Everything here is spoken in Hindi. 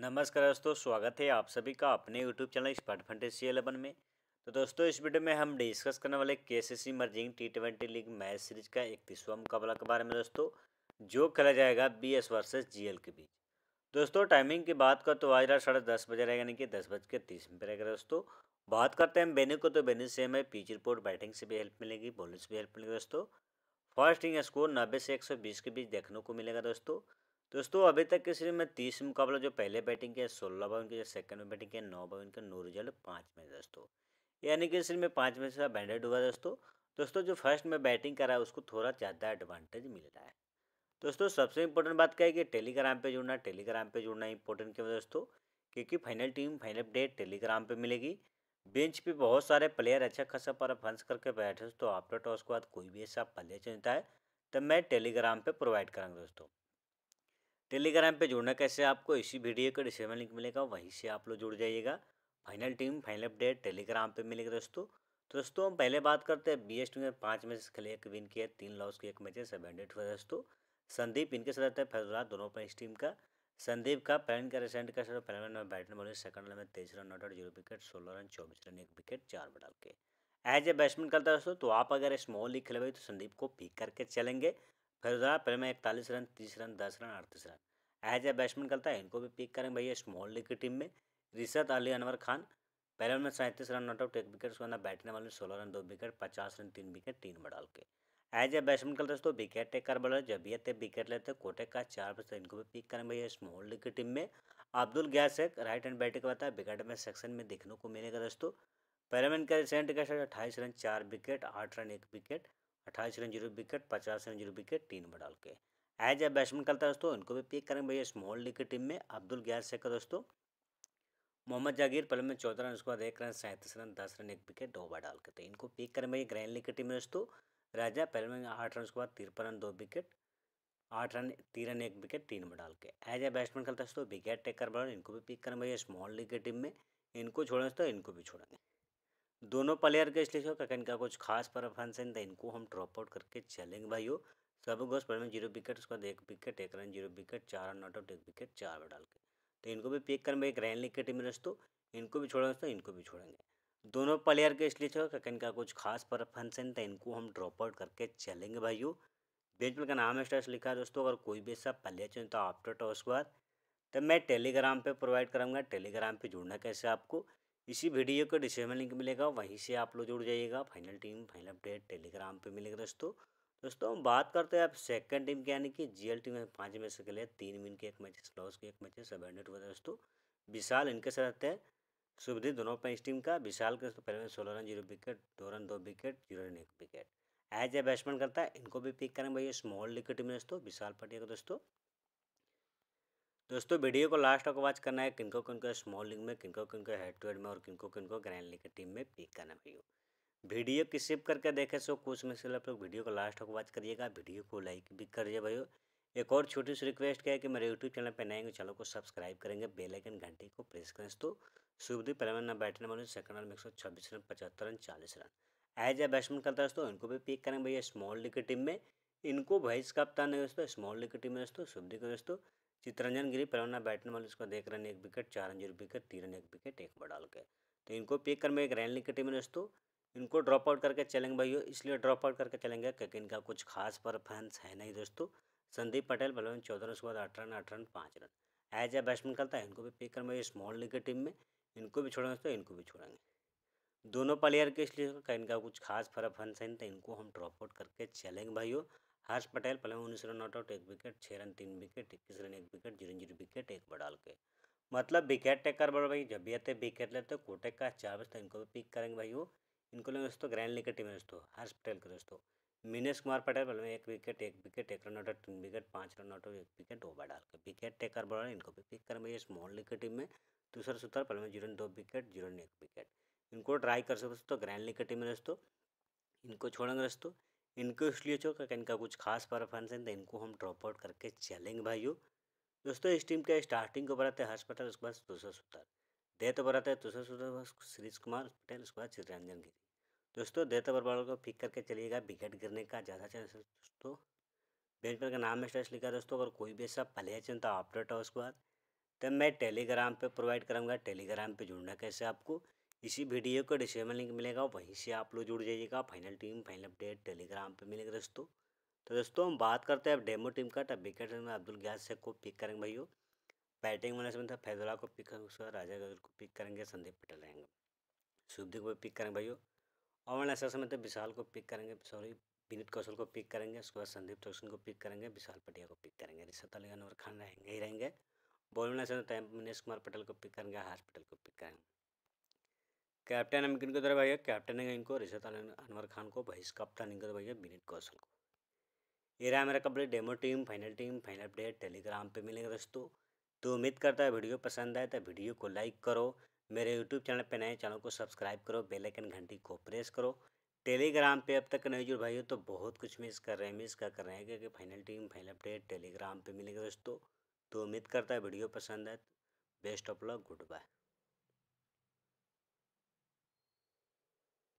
नमस्कार दोस्तों स्वागत है आप सभी का अपने YouTube channel sport fantasy eleven में तो दोस्तों इस वीडियो में हम डिस्कस करने वाले के सी सी मर्जिंग T twenty league match series का इकतीसवा मुकाबला के बारे में दोस्तों जो खेला जाएगा B S versus G L के बीच दोस्तों टाइमिंग की बात कर तो आज रात साढ़े दस बजे रहेगा यानी कि दस बज के तीस मिनट रहेगा दोस्तों बात करते हैं बेनी को तो बेनी से हमें पिच रिपोर्ट बैटिंग से भी हेल्प मिलेगी बॉलिंग से भी हेल्प मिलेगी दोस्तों फर्स्ट इनिंग स्कोर नब्बे से एक सौ बीस के बीच देखने को मिलेगा दोस्तों दोस्तों अभी तक के सीरीज में तीस मुकाबला जो पहले बैटिंग किया सोलह बॉल के सेकंड में बैटिंग किया नौ बॉल का नो रिजल्ट पाँच में दोस्तों यानी कि सीरीज में पाँच में से बैंडेड हुआ दोस्तों दोस्तों जो फर्स्ट में बैटिंग करा है उसको थोड़ा ज़्यादा एडवांटेज मिल रहा है दोस्तों सबसे इंपॉर्टेंट बात क्या है कि टेलीग्राम पर जुड़ना टेलीग्राम पर जुड़ना इंपॉर्टेंट क्यों दोस्तों क्योंकि final team final update Telegram पर मिलेगी बेंच पे बहुत सारे प्लेयर अच्छा खासा फंस करके बैठे दोस्तों आफ्टर टॉस के बाद कोई भी ऐसा प्लेयर चुनता है तो मैं टेलीग्राम पर प्रोवाइड कराऊंगा दोस्तों टेलीग्राम पे जुड़ना कैसे आपको इसी वीडियो का डिस्क्रिप्शन लिंक मिलेगा वहीं से आप लोग जुड़ जाइएगा final team final update Telegram पे मिलेगा दोस्तों तो दोस्तों हम पहले बात करते हैं बी एस टू में पाँच मैच खेले एक विन किया तीन लॉस के एक मैचेस सेवन डेट हुआ दोस्तों संदीप इनके साथ रहते है फैजुल्ला दोनों पर इस टीम का संदीप का पैन का रिसेंट का पहले रन में बैटिंग बॉलिंग सेकंड रन में तेईस run not out zero wicket सोलह रन चौबीस रन एक विकेट चार में डाल के एज ए बैट्समैन करता है दोस्तों तो आप अगर स्मॉल लीग खेले तो संदीप को पिक करके चलेंगे फिर पहले में इकतालीस रन तीस रन दस रन अड़तीस रन एज ए बैट्समैन करता है इनको भी पिक करें भैया स्मॉल लीग की टीम में रिशत अली अनवर खान पहले में सैंतीस रन नॉट आउट एक विकेट उसके बाद बैठने वाले सोलह रन दो विकेट पचास रन तीन विकेट तीन बढ़ाल के एज ए बैट्समैन करते दोस्तों विकेट टेकर बॉलर जब ये थे विकेट लेते कोटे का चार बजे इनको भी पिक करें भैया स्मॉल लीग की टीम में अब्दुल गैस एक राइट हैंड बैटिंग करता है विकेट में सेक्शन में देखने को मिलेगा दोस्तों पैरामैन का रिसेंट कैसे अट्ठाईस रन चार विकेट आठ रन एक विकेट अट्ठाईस रन जीरो विकेट पचास रन जीरो विकेट तीन बड़ा के एज ए बैट्समैन करता है दोस्तों इनको भी पिक करेंगे भैया स्मॉल लीग की टीम में अब्दुल गैर से का दोस्तों मोहम्मद जागीर पहले में चौदह रन उसके बाद एक रन सैंतीस रन दस रन एक विकेट दो बार डाल के तो इनको पिक करें भैया ग्रैंड लीग की टीम में दोस्तों राजा पहले में आठ रन उसके बाद तिरपन रन दो विकेट आठ रन तीन रन एक विकेट तीन में डाल के एज ए बैट्समैन खेलता है दोस्तों विकेट टेकर बॉलर इनको भी पिक करें भैया स्मॉल लीग की टीम में इनको छोड़ें दोस्तों इनको भी छोड़ेंगे दोनों प्लेयर के इसलिए हो क्योंकि इनका कुछ खास परफॉर्मेंस नहीं था इनको हम ड्रॉप आउट करके चलेंगे भाइयों सब गोस पहले जीरो विकेट उसके बाद एक विकेट एक रन जीरो विकेट चार रन नॉट आउट एक विकेट चार में डाल के तो इनको भी पिक भाई एक रैन लीग की टीम में दोस्तों इनको भी छोड़ा दोस्तों इनको भी छोड़ेंगे दोनों प्लेयर के इसलिए हो क्योंकि इनका कुछ खास परफॉर्मेंस नहीं था इनको हम ड्रॉप आउट करके चलेंगे भाइयों बेंच पर का नाम है स्टार्स लिखा है दोस्तों अगर कोई भी ऐसा प्लेयर चाहिए तो आफ्टर टॉस के बाद तो मैं टेलीग्राम पर प्रोवाइड करूँगा टेलीग्राम पर जुड़ना कैसे आपको इसी वीडियो का डिस्क्रिप्शन लिंक मिलेगा वहीं से आप लोग जुड़ जाइएगा final team final update Telegram पे मिलेगा दोस्तों दोस्तों हम बात करते हैं आप सेकंड टीम की यानी कि जीएल टीम में पाँच मैच के लिए तीन मिन के एक मैच लॉस के एक मैच सब हंड्रेड हुआ दोस्तों विशाल इनके साथ है सुविधित दोनों पैंस टीम का विशाल के पहले में सोलह रन जीरो विकेट दो रन दो विकेट जीरो रन एक विकेट एज ए बैट्समैन करता है इनको भी पिक करें भैया स्मॉल लिकेट में दोस्तों विशाल पटिया का दोस्तों दोस्तों वीडियो को लास्ट तक वॉच करना है किनको किनको स्मॉल लीग में किनको किनको हेड टू हेड में और किनको किनको ग्रैंड लीग की टीम में पिक करना भैया वीडियो की सिप करके देखे सो कुछ में से आप लोग वीडियो को लास्ट तक वॉच करिएगा वीडियो को लाइक भी करिए भाई एक और छोटी सी रिक्वेस्ट है कि मेरे यूट्यूब चैनल पर नएंगे चैनल को सब्सक्राइब करेंगे बेलाइकन घंटे को प्रेस करें तो सुबदीप पहले मैंने बैठने वाले सेकंड रन में एक सौ छब्बीस रन पचहत्तर रन चालीस रन एज ए बैट्समैन करता है दोस्तों इनको भी पिक करेंगे भैया स्मॉल लीग की टीम में इनको वाइस कप्तान है दोस्तों स्मॉल लीग की टीम में दोस्तों सुबदीप को दोस्तों चित्रंजन गिरी पलवना बैटने वाले उसका देख रन एक विकेट चार रन जीरो विकेट तीन रन एक विकेट एक बार डाल के तो इनको पिक कर में एक रैन लिख की टीम है दोस्तों इनको ड्रॉप आउट करके चलेंगे भाई इसलिए ड्रॉप आउट करके चलेंगे क्योंकि इनका कुछ खास परफॉर्मेंस है नहीं दोस्तों संदीप पटेल बलवन चौदह रन उसके बाद आठ रन आठ रन पाँच रन एज ए बैट्समैन करता है इनको भी पिक कर में स्मॉल लीग की टीम में इनको भी छोड़ेंगे दोस्तों इनको भी छोड़ेंगे दोनों प्लेयर के इसलिए इनका कुछ खास परफेंस है नहीं तो इनको हम ड्रॉप आउट करके चलेंगे भाइयों हर्ष पटेल पहले उन्नीस रन नॉट आउट एक विकेट छः रन तीन विकेट इक्कीस रन एक विकेट जीरो जीरो विकेट एक पर डाल के मतलब विकेट टेकर बड़े भाई जब भी आते विकेट लेते कोटेक का चार तो इनको भी पिक करेंगे भाई वो इनको लेंगे दोस्तों ग्रैंड लीग के टीम है दोस्तों हर्ष पटेल के दोस्तों मिनेश कुमार पटेल पहले एक विकेट एक विकेट एक रन आउट तीन विकेट पाँच रन आउट एक विकेट ओवर डाल के विकेट टेकर बड़ा इनको भी पिक करेंगे स्मॉल लीग की टीम में दूसरा सूत्र पहले में जीरो दो विकेट जीरो एक विकेट इनको ट्राई कर सकते दोस्तों ग्रैंड लीग की टीम में दोस्तों इनको छोड़ेंगे दोस्तों इनको इसलिए चो क्योंकि इनका कुछ खास परफॉर्मेंस है तो इनको हम ड्रॉप आउट करके चलेंगे भाइयों दोस्तों इस टीम के स्टार्टिंग को बढ़ाते हैं हर्ष पटेल उसके बाद तुषार सुतार दे तो बढ़ाते हैं तुषार सुतार श्रीज कुमार पटेल उसके बाद चित्रांजन गिरी दोस्तों देता तो बरबाड़ों को पिक करके चलिएगा विकेट गिरने का ज़्यादा चांस है दोस्तों बेंच पर का नाम में स्टेस लिखा दोस्तों अगर कोई भी ऐसा पहले चुन तो अपडेट हो उसके बाद तब तो मैं टेलीग्राम पर प्रोवाइड करूँगा टेलीग्राम पर जुड़ना कैसे आपको इसी वीडियो का डिस्क्रिप्शन लिंक मिलेगा वहीं से आप लोग जुड़ जाइएगा final team final update Telegram पे मिलेगा दोस्तों तो दोस्तों हम बात करते हैं अब डेमो टीम का तब विकेट में अब्दुल गयास शेख को पिक करेंगे भैया बैटिंग वाले समय था फैजुल्ला को पिक करेंगे उसके बाद राजा गजल को पिक करेंगे संदीप पटेल रहेंगे शुभदीप को पिक करेंगे भैया और वाले एस में था विशाल को पिक करेंगे सॉरी विनीत कौशल को पिक करेंगे उसके बाद संदीप तोषण को पिक करेंगे विशाल पटिया को पिक करेंगे रिशत अली अनवर खान रहेंगे ही रहेंगे बॉलिंग वाले में था मनीष कुमार पटेल को पिक करेंगे हार्ष पटेल को पिक करेंगे कैप्टन हम को तरफ भैया कैप्टन है इनको रिशत अनवर खान को वाइस कप्तान इनको तो भैया विनीत कौशल को ये रहा मेरा complete demo team final team final update Telegram पे मिलेंगे दोस्तों तो उम्मीद करता है वीडियो पसंद आए तो वीडियो को लाइक करो मेरे यूट्यूब चैनल पर नए चैनल को सब्सक्राइब करो बेलाइकन घंटी को प्रेस करो टेलीग्राम पर अब तक नहीं जुड़ भाई हो तो बहुत कुछ मिस कर रहे हैं मिस कर कर रहे हैं क्योंकि final team final update Telegram पर मिलेंगे दोस्तों तो उम्मीद करता है वीडियो पसंद आए best of luck good bye